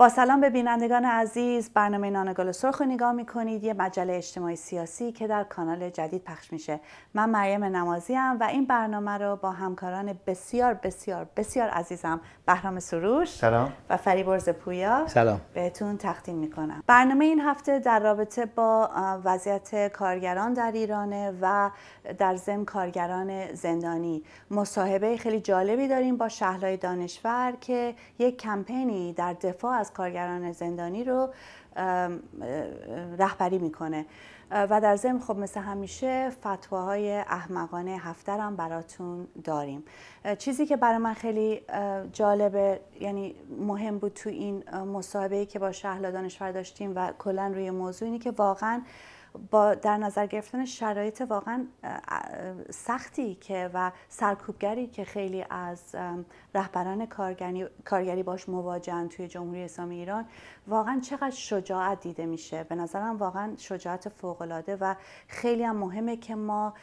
با سلام به بینندگان عزیز برنامه نان گل سرخ نگاه میکنید یه مجله اجتماعی سیاسی که در کانال جدید پخش میشه من مریم نمازی هم و این برنامه رو با همکاران بسیار بسیار بسیار عزیزم بهرام سروش سلام و فریبرز پویا سلام بهتون تقدیم میکنم برنامه این هفته در رابطه با وضعیت کارگران در ایرانه و در زم کارگران زندانی مصاحبه خیلی جالبی داریم با شهلای دانشور که یک کمپینی در دفاع از کارگران زندانی رو رهبری میکنه و در ضمن خب مثل همیشه فتواهای احمقانه هفتر هم براتون داریم چیزی که برای من خیلی جالبه یعنی مهم بود تو این مصاحبه که با شهلا دانشور داشتیم و کلا روی موضوع اینی که واقعا با در نظر گرفتن شرایط واقعا سختی که و سرکوبگری که خیلی از رهبران کارگری, کارگری باش مواجهن توی جمهوری اسلامی ایران واقعا چقدر شجاعت دیده میشه به نظرم واقعا شجاعت فوقالعاده و خیلی هم مهمه که ما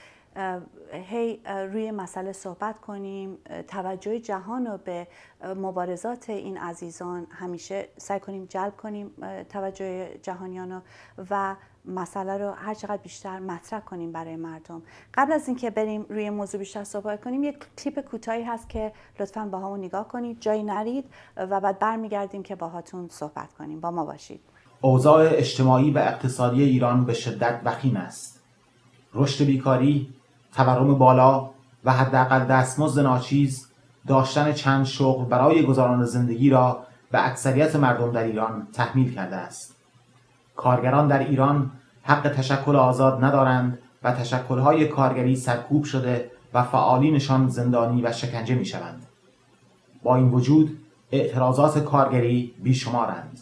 هی روی مسئله صحبت کنیم توجه جهان رو به مبارزات این عزیزان همیشه سعی کنیم جلب کنیم توجه جهانیان رو و مسئله رو هر چقدر بیشتر مطرح کنیم برای مردم قبل از اینکه بریم روی موضوع بیشتر صحبت کنیم یک کلیپ کوتاهی هست که لطفا با همون نگاه کنید جایی نرید و بعد برمیگردیم که باهاتون صحبت کنیم با ما باشید اوضاع اجتماعی و اقتصادی ایران به شدت وخیم است رشد بیکاری تورم بالا و حداقل دستمزد ناچیز داشتن چند شغل برای گذران زندگی را به اکثریت مردم در ایران تحمیل کرده است کارگران در ایران حق تشکل آزاد ندارند و تشکلهای کارگری سرکوب شده و فعالینشان زندانی و شکنجه می با این وجود اعتراضات کارگری بیشمارند.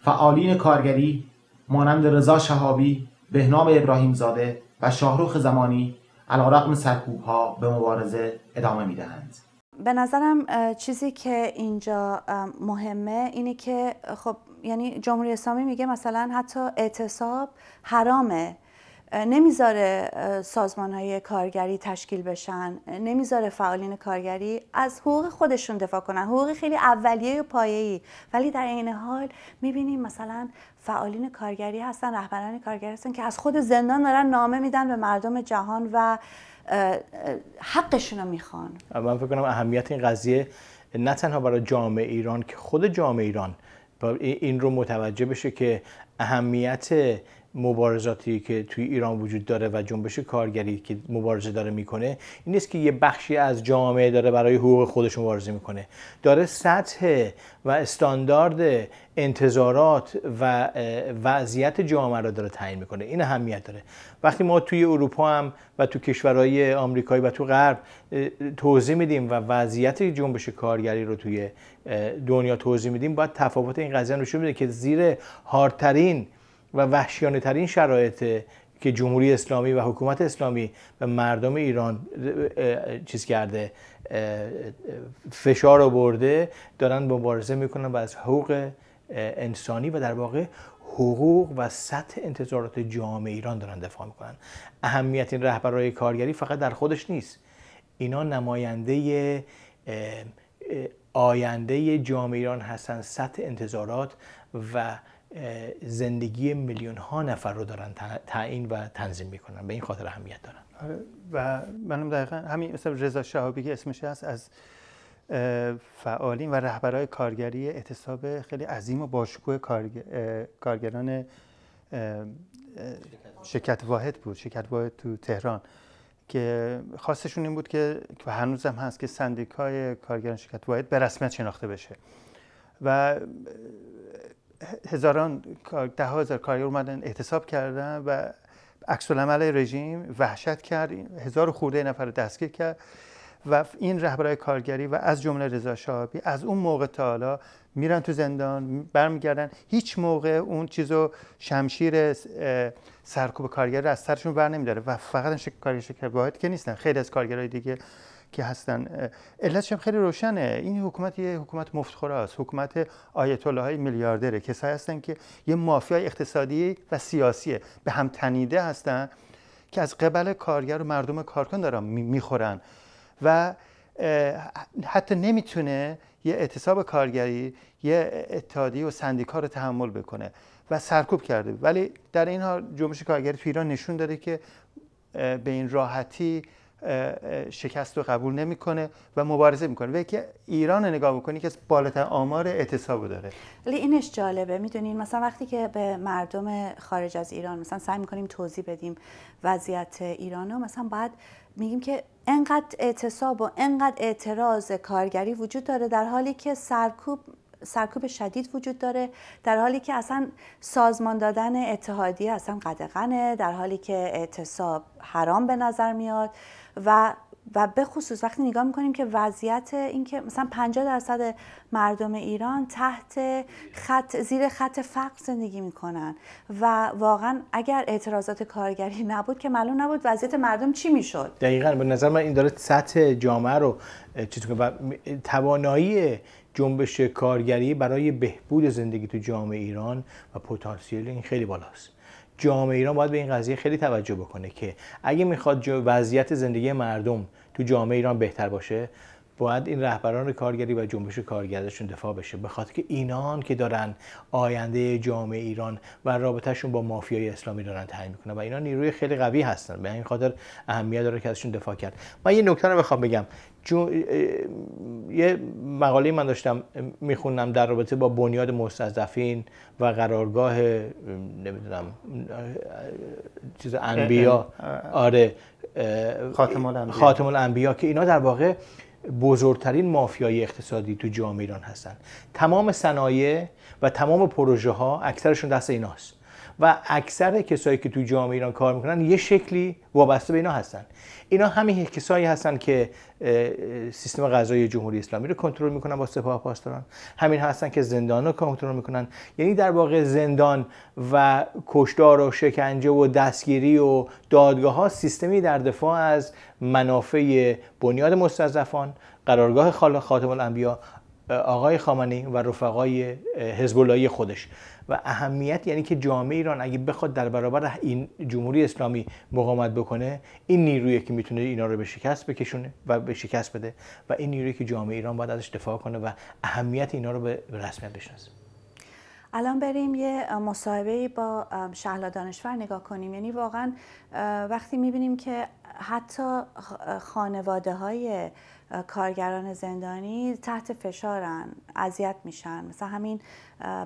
فعالین کارگری مانند رضا شهابی، بهنام ابراهیمزاده و شاهرخ زمانی علیرغم سرکوب ها به مبارزه ادامه میدهند به نظرم چیزی که اینجا مهمه اینه که خب یعنی جمهوری اسلامی میگه مثلا حتی اعتصاب حرامه نمیذاره سازمان های کارگری تشکیل بشن نمیذاره فعالین کارگری از حقوق خودشون دفاع کنن حقوق خیلی اولیه و پایه‌ای ولی در عین حال میبینیم مثلا فعالین کارگری هستن رهبران کارگری هستن که از خود زندان دارن نامه میدن به مردم جهان و حقشون رو میخوان من فکر کنم اهمیت این قضیه نه تنها برای جامعه ایران که خود جامعه ایران این رو متوجه بشه که اهمیت مبارزاتی که توی ایران وجود داره و جنبش کارگری که مبارزه داره میکنه این نیست که یه بخشی از جامعه داره برای حقوق خودش مبارزه میکنه داره سطح و استاندارد انتظارات و وضعیت جامعه رو داره تعیین میکنه این اهمیت داره وقتی ما توی اروپا هم و تو کشورهای آمریکایی و تو غرب توضیح میدیم و وضعیت جنبش کارگری رو توی دنیا توضیح میدیم باید تفاوت این قضیه نشون که زیر هارترین و وحشیانه ترین شرایط که جمهوری اسلامی و حکومت اسلامی به مردم ایران چیز کرده فشار برده دارن مبارزه میکنن و از حقوق انسانی و در واقع حقوق و سطح انتظارات جامعه ایران دارن دفاع میکنن اهمیت این رهبرای کارگری فقط در خودش نیست اینا نماینده آینده جامعه ایران هستن سطح انتظارات و زندگی میلیون ها نفر رو دارن تعیین و تنظیم میکنن به این خاطر اهمیت دارن آره و منم دقیقا همین مثلا رضا شهابی که اسمش هست از فعالین و رهبرای کارگری اعتصاب خیلی عظیم و باشکوه کارگران شرکت واحد بود شرکت واحد تو تهران که خواستشون این بود که و هنوز هم هست که سندیکای کارگران شرکت واحد به رسمیت شناخته بشه و هزاران ده هزار کارگر اومدن احتساب کردن و عکس رژیم وحشت کرد هزار خورده نفر دستگیر کرد و این رهبرای کارگری و از جمله رضا شاهابی از اون موقع تا حالا میرن تو زندان برمیگردن هیچ موقع اون چیزو شمشیر سرکوب کارگری رو از سرشون بر نمیداره و فقط شکل کارگر شکل واحد که نیستن خیلی از کارگرای دیگه که هستن علتش هم خیلی روشنه این حکومت یه حکومت مفتخوره است حکومت آیت الله های میلیاردره کسایی هستن که یه مافیای اقتصادی و سیاسی به هم تنیده هستن که از قبل کارگر و مردم کارکن دارن میخورن و حتی نمیتونه یه اعتصاب کارگری یه اتحادیه و سندیکا رو تحمل بکنه و سرکوب کرده ولی در این حال جنبش کارگری تو ایران نشون داده که به این راحتی شکست رو قبول نمیکنه و مبارزه میکنه و که ایران نگاه بکنی که بالاتر آمار اعتصاب داره ولی اینش جالبه میدونین مثلا وقتی که به مردم خارج از ایران مثلا سعی میکنیم توضیح بدیم وضعیت ایران رو مثلا بعد میگیم که انقدر اعتصاب و انقدر اعتراض کارگری وجود داره در حالی که سرکوب سرکوب شدید وجود داره در حالی که اصلا سازمان دادن اتحادیه اصلا قدقنه در حالی که اعتصاب حرام به نظر میاد و و به خصوص وقتی نگاه میکنیم که وضعیت اینکه مثلا 50 درصد مردم ایران تحت خط زیر خط فقر زندگی میکنن و واقعا اگر اعتراضات کارگری نبود که معلوم نبود وضعیت مردم چی میشد دقیقا به نظر من این داره سطح جامعه رو چطور توانایی جنبش کارگری برای بهبود زندگی تو جامعه ایران و پتانسیل این خیلی بالاست جامعه ایران باید به این قضیه خیلی توجه بکنه که اگه میخواد وضعیت زندگی مردم تو جامعه ایران بهتر باشه باید این رهبران کارگری و جنبش کارگرشون دفاع بشه به خاطر که اینان که دارن آینده جامعه ایران و رابطهشون با مافیای اسلامی دارن تعیین میکنن و اینا نیروی خیلی قوی هستن به این خاطر اهمیت داره که ازشون دفاع کرد من یه نکته رو بخوام بگم یه مقاله من داشتم میخونم در رابطه با بنیاد مستضعفین و قرارگاه نمیدونم چیز انبیا آره خاتم خاتم که اینا در واقع بزرگترین مافیای اقتصادی تو جامعه ایران هستن تمام صنایع و تمام پروژه ها اکثرشون دست ایناست و اکثر کسایی که تو جامعه ایران کار میکنن یه شکلی وابسته به اینا هستن اینا همین کسایی هستن که سیستم غذای جمهوری اسلامی رو کنترل میکنن با سپاه پاسداران همین هستن که زندان رو کنترل میکنن یعنی در واقع زندان و کشدار و شکنجه و دستگیری و دادگاه ها سیستمی در دفاع از منافع بنیاد مستضعفان قرارگاه خاتم الانبیا آقای خامنی و رفقای حزب خودش و اهمیت یعنی که جامعه ایران اگه بخواد در برابر این جمهوری اسلامی مقاومت بکنه این نیرویه که میتونه اینا رو به شکست بکشونه و به شکست بده و این نیرویه که جامعه ایران باید ازش دفاع کنه و اهمیت اینا رو به رسمیت بشناسه الان بریم یه مصاحبه با شهلا دانشور نگاه کنیم یعنی واقعا وقتی میبینیم که حتی خانواده های کارگران زندانی تحت فشارن اذیت میشن مثلا همین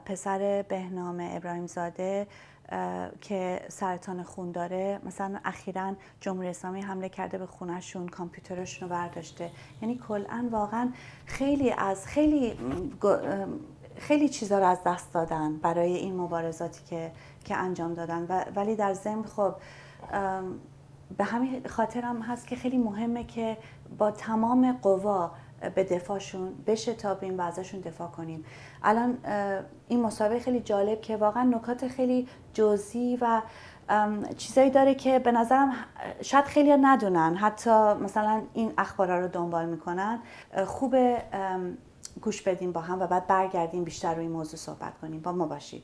پسر بهنام ابراهیم زاده که سرطان خون داره مثلا اخیرا جمهوری اسلامی حمله کرده به خونشون کامپیوترشون رو برداشته یعنی کلا واقعا خیلی از خیلی خیلی چیزا رو از دست دادن برای این مبارزاتی که که انجام دادن ولی در ضمن خب به همین خاطرم هست که خیلی مهمه که با تمام قوا به دفاعشون بشتابیم و ازشون دفاع کنیم الان این مسابقه خیلی جالب که واقعا نکات خیلی جزئی و چیزایی داره که به نظرم شاید خیلی ندونن حتی مثلا این اخبارها رو دنبال میکنن خوب گوش بدیم با هم و بعد برگردیم بیشتر روی موضوع صحبت کنیم با ما باشید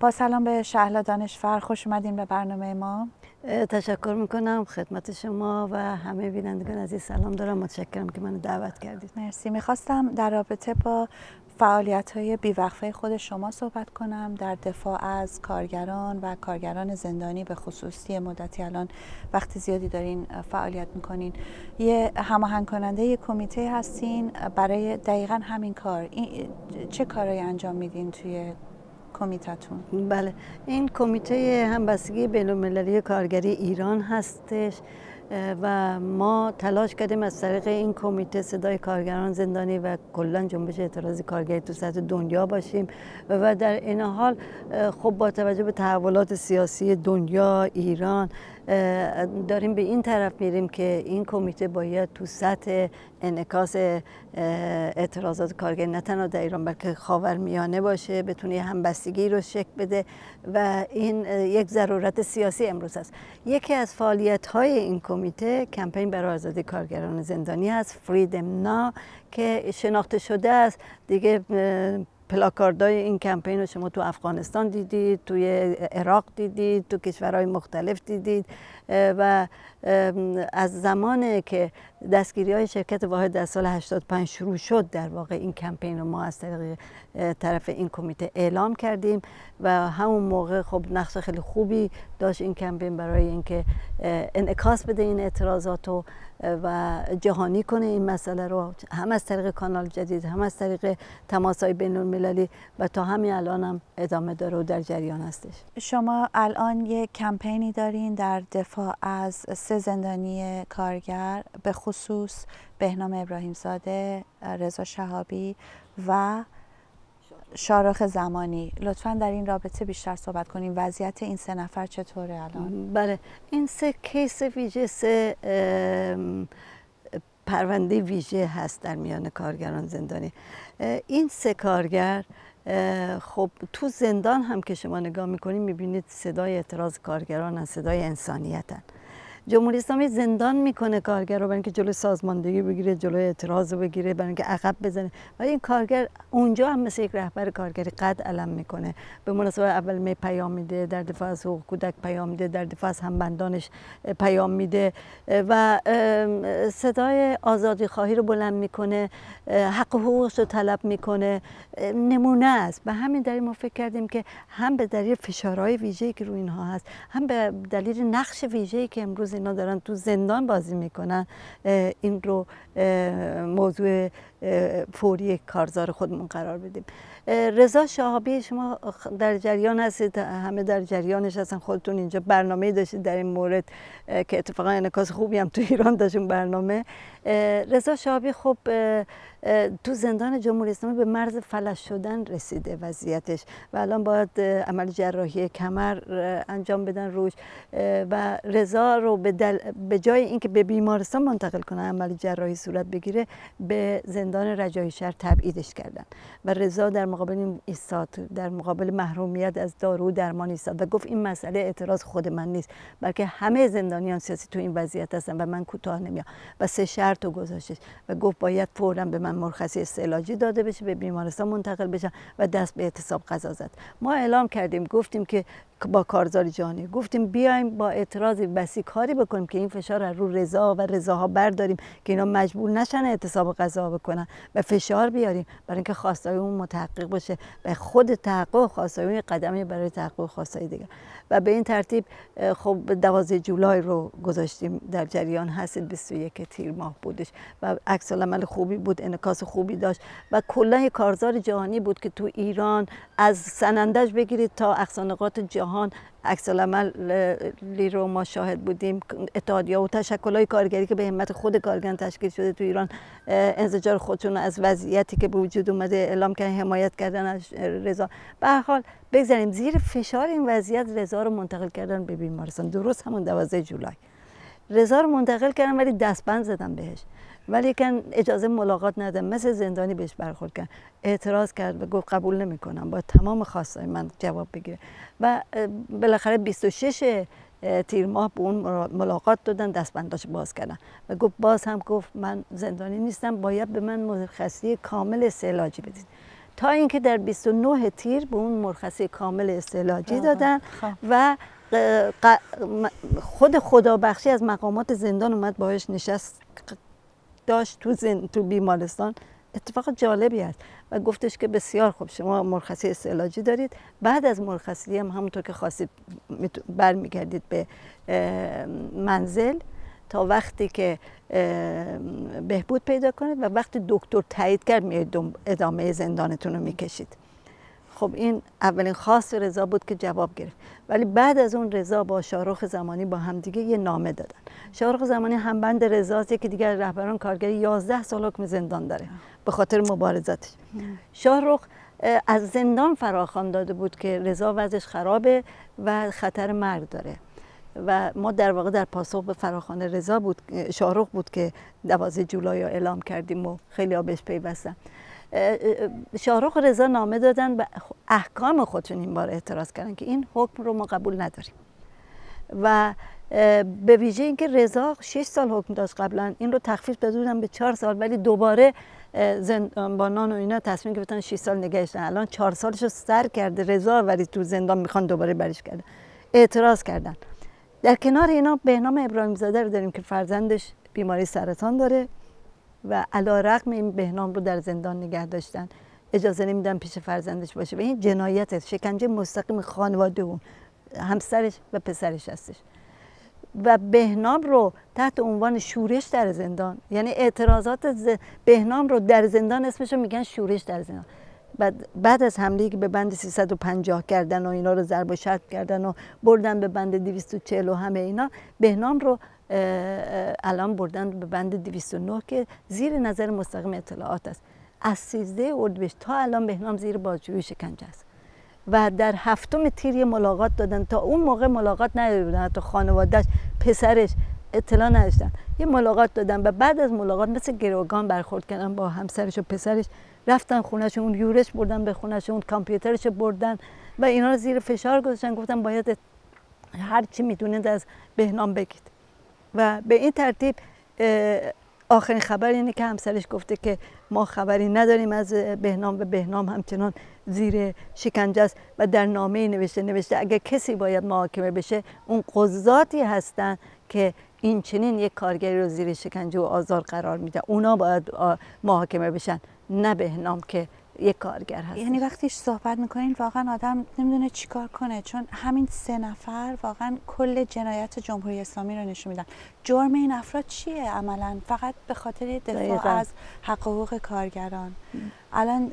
با سلام به شهلا دانشفر خوش اومدین به برنامه ما تشکر میکنم خدمت شما و همه بینندگان عزیز سلام دارم متشکرم که منو دعوت کردید مرسی میخواستم در رابطه با فعالیت های بیوقفه خود شما صحبت کنم در دفاع از کارگران و کارگران زندانی به خصوصی مدتی الان وقت زیادی دارین فعالیت میکنین یه هماهنگ کننده یه کمیته هستین برای دقیقا همین کار چه کارهایی انجام میدین توی کمیتتون بله این کمیته همبستگی بین کارگری ایران هستش و ما تلاش کردیم از طریق این کمیته صدای کارگران زندانی و کلا جنبش اعتراض کارگری تو سطح دنیا باشیم و در این حال خب با توجه به تحولات سیاسی دنیا ایران داریم به این طرف میریم که این کمیته باید تو سطح انعکاس اعتراضات کارگر نه تنها در ایران بلکه خاورمیانه باشه بتونه همبستگی رو شکل بده و این یک ضرورت سیاسی امروز است یکی از فعالیت های این کمیته کمپین برای آزادی کارگران زندانی است فریدم نا که شناخته شده است دیگه پلاکاردهای این کمپین رو شما تو افغانستان دیدید توی عراق دیدید تو کشورهای مختلف دیدید و از زمان که دستگیری های شرکت واحد در سال 85 شروع شد در واقع این کمپین رو ما از طرف این کمیته اعلام کردیم و همون موقع خب نقش خیلی خوبی داشت این کمپین برای اینکه انعکاس بده این اعتراضات و و جهانی کنه این مسئله رو هم از طریق کانال جدید هم از طریق تماسهای بین المللی و تا همین الان هم ادامه داره و در جریان هستش شما الان یک کمپینی دارین در دفاع از سه زندانی کارگر به خصوص بهنام ابراهیم زاده رضا شهابی و شارخ زمانی لطفا در این رابطه بیشتر صحبت کنیم وضعیت این سه نفر چطوره الان بله این سه کیس ویژه سه پرونده ویژه هست در میان کارگران زندانی این سه کارگر خب تو زندان هم که شما نگاه میکنید میبینید صدای اعتراض کارگران هست صدای انسانیت هست جمهوری اسلامی زندان میکنه کارگر رو برای اینکه جلوی سازماندهی بگیره جلوی اعتراض بگیره برای اینکه عقب بزنه و این کارگر اونجا هم مثل یک رهبر کارگری قد علم میکنه به مناسبت اول می پیام میده در دفاع از حقوق کودک پیام میده در دفاع از همبندانش پیام میده و صدای آزادی خواهی رو بلند میکنه حق و حقوقش رو طلب میکنه نمونه است به همین دلیل ما فکر کردیم که هم به دلیل فشارهای ویژه‌ای که روی اینها هست هم به دلیل نقش ویژه‌ای که امروز اینا دارن تو زندان بازی میکنن این رو موضوع فوری کارزار خودمون قرار بدیم رضا شهابی شما در جریان هستید همه در جریانش هستن خودتون اینجا برنامه داشتید در این مورد که اتفاقا انعکاس خوبی هم تو ایران داشت برنامه رضا شهابی خب تو زندان جمهوری اسلامی به مرز فلش شدن رسیده وضعیتش و الان باید عمل جراحی کمر انجام بدن روش و رضا رو به, به جای اینکه به بیمارستان منتقل کنه عمل جراحی صورت بگیره به زندان خیشاوندان رجای شهر تبعیدش کردن و رضا در مقابل این ایستاد در مقابل محرومیت از دارو درمان ایستاد و گفت این مسئله اعتراض خود من نیست بلکه همه زندانیان سیاسی تو این وضعیت هستن و من کوتاه نمیام و سه شرط رو گذاشتش و گفت باید فورا به من مرخصی استعلاجی داده بشه به بیمارستان منتقل بشه و دست به اعتصاب قضا زد ما اعلام کردیم گفتیم که با کارزار جهانی گفتیم بیایم با اعتراض بسی کاری بکنیم که این فشار رو رضا و رضاها برداریم که اینا مجبور نشن اعتصاب قضا بکنن و فشار بیاریم برای اینکه خواستای اون متحقق بشه و خود تحقق خواستای اون قدمی برای تحقق خواستای دیگه و به این ترتیب خب 12 جولای رو گذاشتیم در جریان هست 21 تیر ماه بودش و عکس عمل خوبی بود انعکاس خوبی داشت و کلا کارزار جهانی بود که تو ایران از سنندج بگیرید تا اقصانقات جهان عکس لی رو ما شاهد بودیم اتحادیه و تشکل های کارگری که به همت خود کارگران تشکیل شده تو ایران انزجار خودشون از وضعیتی که به وجود اومده اعلام کردن حمایت کردن از رضا به هر حال بگذاریم زیر فشار این وضعیت رضا رو منتقل کردن به بیمارستان درست همون 12 جولای رضا رو منتقل کردم ولی دستبند زدم بهش ولی کن اجازه ملاقات ندادم مثل زندانی بهش برخورد کرد اعتراض کرد و گفت قبول نمیکنم با تمام خواستای من جواب بگیره و بالاخره 26 تیر ماه به اون ملاقات دادن دستبنداش باز کردن و گفت باز هم گفت من زندانی نیستم باید به من مرخصی کامل استعلاجی بدید تا اینکه در 29 تیر به اون مرخصی کامل استعلاجی دادن خب. و خود خدابخشی از مقامات زندان اومد باهاش نشست داشت تو, تو بیمارستان اتفاق جالبی است و گفتش که بسیار خوب شما مرخصی استعلاجی دارید بعد از مرخصی هم همونطور که خواستید برمیگردید به منزل تا وقتی که بهبود پیدا کنید و وقتی دکتر تایید کرد میاید ادامه زندانتون رو میکشید خب این اولین خاص رضا بود که جواب گرفت ولی بعد از اون رضا با شارخ زمانی با همدیگه یه نامه دادن شارخ زمانی هم بند رضاست که دیگر رهبران کارگری 11 سال حکم زندان داره به خاطر مبارزاتش شارخ از زندان فراخوان داده بود که رضا وضعش خرابه و خطر مرگ داره و ما در واقع در پاسخ به فراخوان رضا بود شارخ بود که دوازه جولای اعلام کردیم و خیلی آبش بهش پیوستن شاهرخ و رضا نامه دادن به احکام خودشون این بار اعتراض کردن که این حکم رو ما قبول نداریم و به ویژه اینکه رضا 6 سال حکم داشت قبلا این رو تخفیف دادن به 4 سال ولی دوباره زندانبانان و اینا تصمیم گرفتن 6 سال نگهش الان 4 سالش رو سر کرده رضا ولی تو زندان میخوان دوباره برش کرده اعتراض کردن در کنار اینا نام ابراهیم زاده رو داریم که فرزندش بیماری سرطان داره و علا رقم این بهنام رو در زندان نگه داشتن اجازه نمیدن پیش فرزندش باشه و این جنایت شکنجه مستقیم خانواده اون همسرش و پسرش هستش و بهنام رو تحت عنوان شورش در زندان یعنی اعتراضات بهنام رو در زندان اسمش میگن شورش در زندان بعد, بعد از حمله که به بند 350 کردن و اینا رو ضرب و شرط کردن و بردن به بند 240 و همه اینا بهنام رو الان بردن به بند 209 که زیر نظر مستقیم اطلاعات است از 13 اردوش تا الان بهنام زیر بازجویی شکنجه است و در هفتم تیر ملاقات دادن تا اون موقع ملاقات نداده بودن حتی خانوادهش پسرش اطلاع نداشتن یه ملاقات دادن و بعد از ملاقات مثل گروگان برخورد کردن با همسرش و پسرش رفتن خونه اون یورش بردن به اون کامپیوترش بردن و اینا رو زیر فشار گذاشتن گفتن باید هر چی میدونید از بهنام بگید و به این ترتیب آخرین خبر اینه که همسرش گفته که ما خبری نداریم از بهنام و بهنام همچنان زیر شکنجه است و در نامه نوشته نوشته اگر کسی باید محاکمه بشه اون قضاتی هستن که این چنین یک کارگری رو زیر شکنجه و آزار قرار میده اونا باید محاکمه بشن نه بهنام که یک کارگر هست یعنی وقتیش صحبت میکنین واقعا آدم نمیدونه چیکار کنه چون همین سه نفر واقعا کل جنایت جمهوری اسلامی رو نشون میدن جرم این افراد چیه عملا فقط به خاطر دفاع از حق حقوق کارگران الان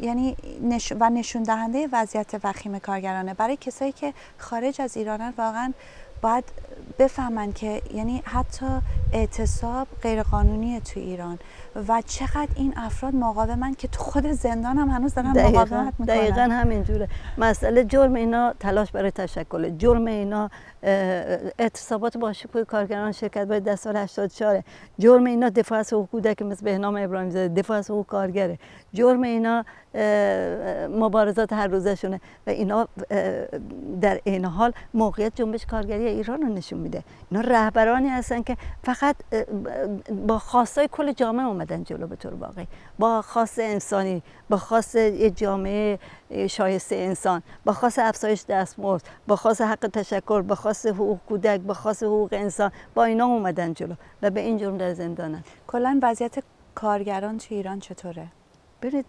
یعنی نش... و نشون دهنده وضعیت وخیم کارگرانه برای کسایی که خارج از ایرانن واقعا باید بفهمن که یعنی حتی اعتصاب غیرقانونیه تو ایران و چقدر این افراد من که تو خود زندان هم هنوز دارن مقاومت میکنن دقیقا همینجوره مسئله جرم اینا تلاش برای تشکل جرم اینا اعتصابات با شکوه کارگران شرکت باید در سال 84 جرم اینا دفاع از حقوق که مثل بهنام ابراهیم زاده دفاع از حقوق کارگره جرم اینا مبارزات هر روزشونه و اینا در این حال موقعیت جنبش کارگری ایران رو نشون میده اینا رهبرانی هستن که فقط با خواستای کل جامعه اومدن جلو به طور واقعی با خواست انسانی با خواست جامعه شایسته انسان با خاص افزایش دستمزد با خاص حق تشکر با خاص حقوق کودک با خاص حقوق انسان با اینا اومدن جلو و به این جرم در زندانن کلا وضعیت کارگران چه ایران چطوره ببینید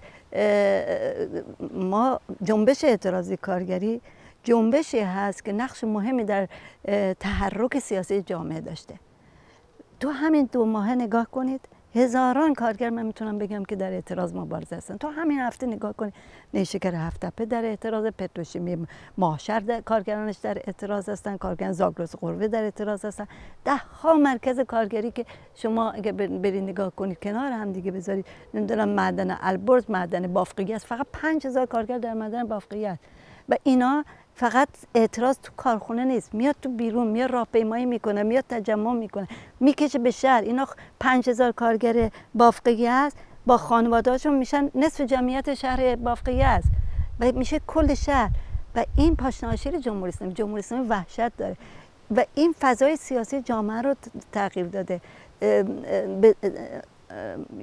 ما جنبش اعتراضی کارگری جنبشی هست که نقش مهمی در تحرک سیاسی جامعه داشته تو همین دو ماه نگاه کنید هزاران کارگر من میتونم بگم که در اعتراض مبارزه هستن تو همین هفته نگاه کنی نیشکر په در اعتراض پتروشیمی ماهشر کارگرانش در اعتراض هستن کارگران زاگرس قروه در اعتراض هستن ده ها مرکز کارگری که شما اگه برید نگاه کنید کنار هم دیگه بذارید نمیدونم معدن البرز معدن بافقی است فقط 5000 کارگر در معدن بافقی است و اینا فقط اعتراض تو کارخونه نیست میاد تو بیرون میاد راهپیمایی میکنه میاد تجمع میکنه میکشه به شهر اینا 5000 کارگر بافقی است با خانواداشون میشن نصف جمعیت شهر بافقی است و میشه کل شهر و این پاشناشیر جمهوری اسلامی جمهوری اسلامی وحشت داره و این فضای سیاسی جامعه رو تغییر داده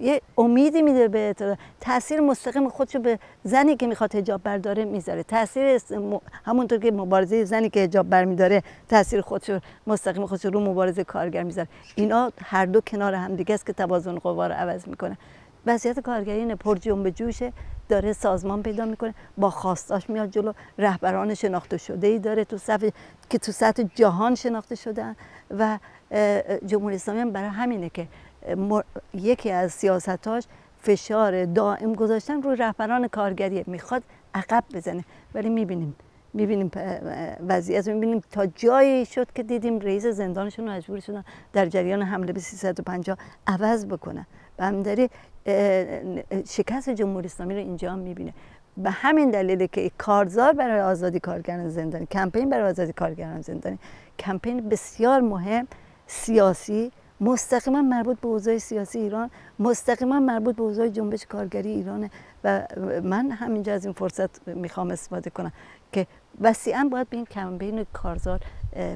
یه امیدی میده به تاثیر مستقیم خودش به زنی که میخواد حجاب برداره میذاره تاثیر همونطور که مبارزه زنی که حجاب برمیداره تاثیر خودش مستقیم خودش رو مبارزه کارگر میذاره اینا هر دو کنار هم دیگه است که توازن قوا رو عوض میکنه وضعیت کارگرین پر جنب جوشه داره سازمان پیدا میکنه با خواستاش میاد جلو رهبران شناخته شده ای داره تو صف که تو سطح جهان شناخته شده و جمهوری اسلامی هم برای همینه که یکی از سیاستاش فشار دائم گذاشتن روی رهبران کارگری میخواد عقب بزنه ولی میبینیم میبینیم وضعیت میبینیم تا جایی شد که دیدیم رئیس زندانشون مجبور شدن در جریان حمله به 350 عوض بکنن و شکست جمهوری اسلامی رو اینجا میبینه به همین دلیل که کارزار برای آزادی کارگران زندانی کمپین برای آزادی کارگران زندانی کمپین بسیار مهم سیاسی مستقیما مربوط به اوضاع سیاسی ایران مستقیما مربوط به اوضاع جنبش کارگری ایرانه و من همینجا از این فرصت میخوام استفاده کنم که وسیعا باید به این کمپین کارزار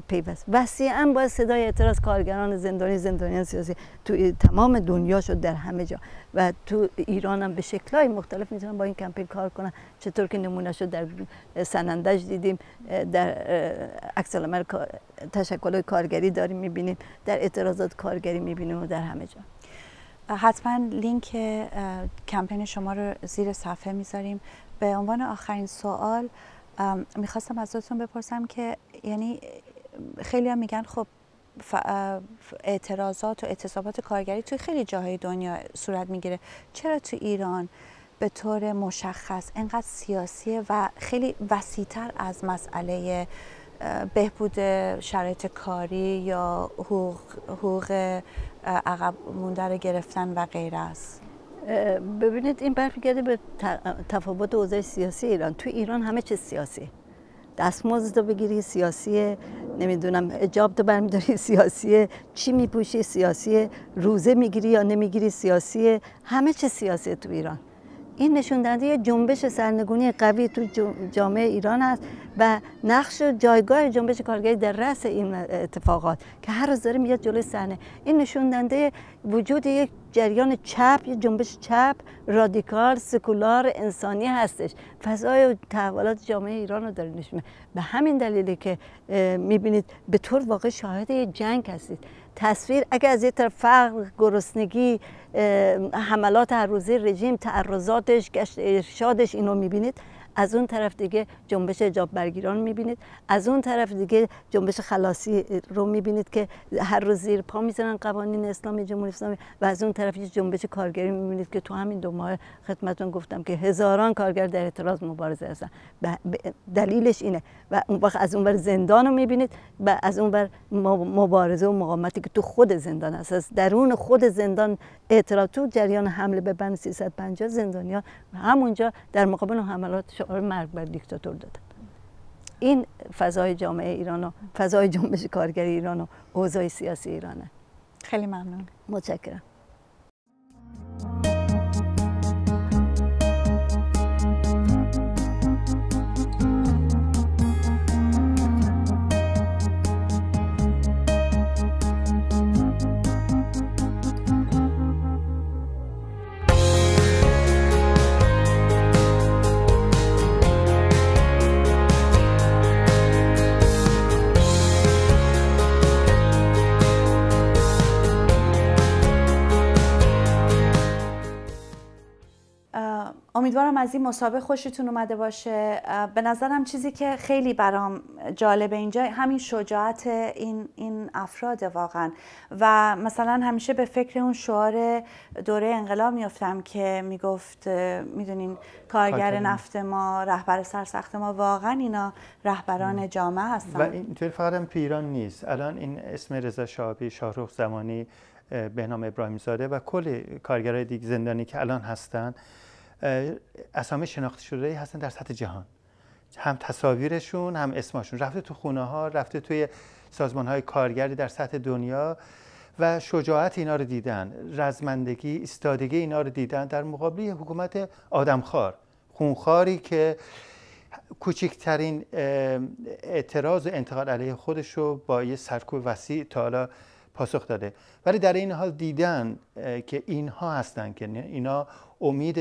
پیوست وسیعا باید صدای اعتراض کارگران زندانی زندانیان سیاسی تو تمام دنیا شد در همه جا و تو ایران هم به شکلهای مختلف میتونن با این کمپین کار کنن چطور که نمونه شد در سنندج دیدیم در اکسل العمل تشکل کارگری داریم میبینیم در اعتراضات کارگری میبینیم و در همه جا حتما لینک کمپین شما رو زیر صفحه میذاریم به عنوان آخرین سوال میخواستم ازتون بپرسم که یعنی خیلی هم میگن خب اعتراضات و اعتصابات کارگری توی خیلی جاهای دنیا صورت میگیره چرا تو ایران به طور مشخص انقدر سیاسیه و خیلی وسیتر از مسئله بهبود شرایط کاری یا حقوق, حقوق عقب مونده رو گرفتن و غیره است ببینید این برمیگرده به تفاوت اوضاع سیاسی ایران تو ایران همه چیز سیاسی دستمزد رو بگیری سیاسی نمیدونم اجاب تو برمیداری سیاسی چی میپوشی سیاسی روزه میگیری یا نمیگیری سیاسی همه چه سیاسی تو ایران این نشون یه جنبش سرنگونی قوی تو جامعه ایران است و نقش و جایگاه جنبش کارگری در رأس این اتفاقات که هر روز داره میاد جلوی صحنه این نشون وجود یک جریان چپ یه جنبش چپ رادیکال سکولار انسانی هستش فضای و تحولات جامعه ایران رو داره نشون به همین دلیلی که میبینید به طور واقع شاهد یه جنگ هستید تصویر اگر از یه طرف فقر گرسنگی حملات هر روزه رژیم تعرضاتش گشت ارشادش اینو میبینید از اون طرف دیگه جنبش جاب برگیران میبینید از اون طرف دیگه جنبش خلاصی رو میبینید که هر روز زیر پا میزنن قوانین اسلامی جمهوری اسلامی و از اون طرف یه جنبش کارگری میبینید که تو همین دو ماه خدمتون گفتم که هزاران کارگر در اعتراض مبارزه هستن دلیلش اینه و اون وقت از اونور زندان رو میبینید و از اون بر مبارزه و مقاومتی که تو خود زندان هست از درون خود زندان اعتراض تو جریان حمله به بند 350 زندانیا همونجا در مقابل حملات شعار مرگ بر دیکتاتور دادن این فضای جامعه ایران و فضای جنبش کارگری ایران و اوضاع سیاسی ایرانه خیلی ممنون متشکرم امیدوارم از این مسابقه خوشتون اومده باشه به نظرم چیزی که خیلی برام جالبه اینجا همین شجاعت این, این افراد واقعا و مثلا همیشه به فکر اون شعار دوره انقلاب میفتم که میگفت میدونین کارگر نفت ما رهبر سرسخت ما واقعا اینا رهبران جامعه هستن و اینطور فقط هم پیران نیست الان این اسم رضا شابی، شاهروخ زمانی بهنام ابراهیم زاده و کل کارگرای دیگ زندانی که الان هستن اسامی شناخته شده هستن در سطح جهان هم تصاویرشون هم اسمشون رفته تو خونه ها رفته توی سازمان های کارگری در سطح دنیا و شجاعت اینا رو دیدن رزمندگی استادگی اینا رو دیدن در مقابل حکومت آدمخوار خونخواری که کوچکترین اعتراض و انتقال علیه خودش رو با یه سرکوب وسیع تا حالا پاسخ داده ولی در این حال دیدن که اینها هستند که اینا امید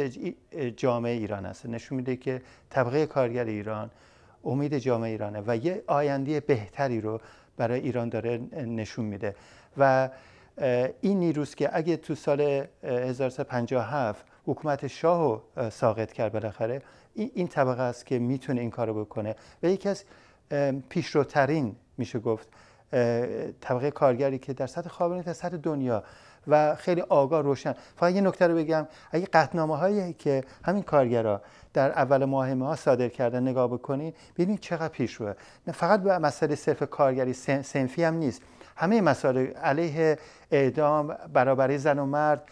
جامعه ایران هست نشون میده که طبقه کارگر ایران امید جامعه ایرانه و یه آینده بهتری رو برای ایران داره نشون میده و این نیروس که اگه تو سال 1357 حکومت شاه رو ساقط کرد بالاخره این طبقه است که میتونه این کارو رو بکنه و یکی از پیشروترین میشه گفت طبقه کارگری که در سطح خاور در سطح دنیا و خیلی آگاه روشن فقط یه نکته رو بگم اگه قطنامه هایی که همین کارگرا در اول ماه ها صادر کردن نگاه بکنید ببینید چقدر پیش روه نه فقط به مسئله صرف کارگری سنفی هم نیست همه مسائل علیه اعدام برابری زن و مرد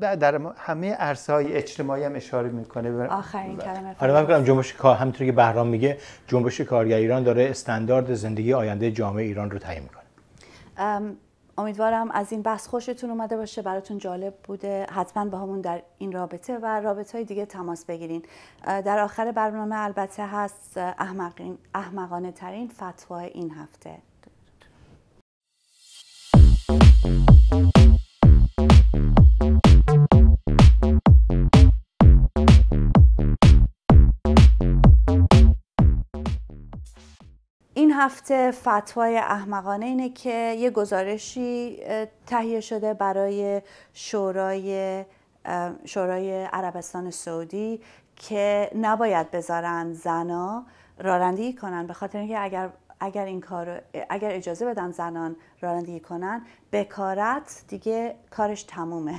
در همه عرصه های اجتماعی هم اشاره میکنه آخرین کلمه حالا آره، من جنبش کار که بهرام میگه جنبش کارگر ایران داره استاندارد زندگی آینده جامعه ایران رو تعیین میکنه امیدوارم از این بحث خوشتون اومده باشه براتون جالب بوده حتما با همون در این رابطه و رابطه های دیگه تماس بگیرین در آخر برنامه البته هست احمقین احمقانه ترین فتوای این هفته هفته فتوای احمقانه اینه که یه گزارشی تهیه شده برای شورای شورای عربستان سعودی که نباید بذارن زنا رانندگی کنن به خاطر اینکه اگر اگر این اگر اجازه بدن زنان رانندگی کنن بکارت دیگه کارش تمومه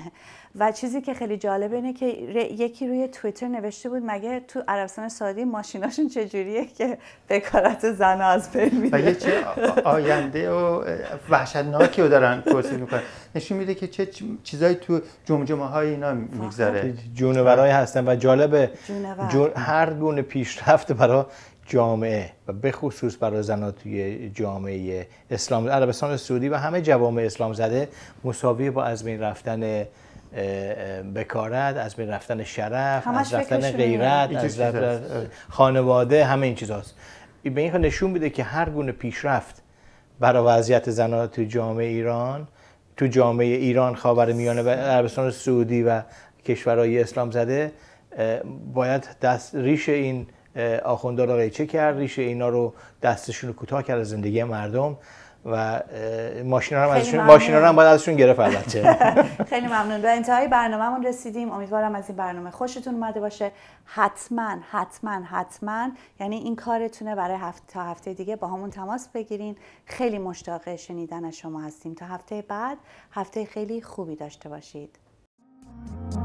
و چیزی که خیلی جالبه اینه که یکی روی توییتر نوشته بود مگه تو عربستان سعودی ماشیناشون چجوریه که بکارت زن از بین میره چه آینده و وحشتناکی رو دارن توصیف میکنن نشون میده که چه چیزایی تو جمجمه های اینا میگذره جونورایی هستن و جالبه هر گونه پیشرفت برای جامعه و به خصوص برای زنان توی جامعه اسلام عربستان سعودی و همه جوامع اسلام زده مساوی با از بین رفتن بکارت از بین رفتن شرف از رفتن غیرت از رفتن خانواده همه این چیزاست به این نشون میده که هر گونه پیشرفت برای وضعیت زنان تو جامعه ایران تو جامعه ایران خاورمیانه و عربستان سعودی و کشورهای اسلام زده باید دست ریش این آخوندا رو قیچه کرد ریشه اینا رو دستشون رو کوتاه کرد از زندگی مردم و ماشینا هم ازشون هم باید ازشون گرفت البته خیلی ممنون به انتهای برنامهمون رسیدیم امیدوارم از این برنامه خوشتون اومده باشه حتما حتما حتما یعنی این کارتونه برای هفته تا هفته دیگه با همون تماس بگیرین خیلی مشتاق شنیدن شما هستیم تا هفته بعد هفته خیلی خوبی داشته باشید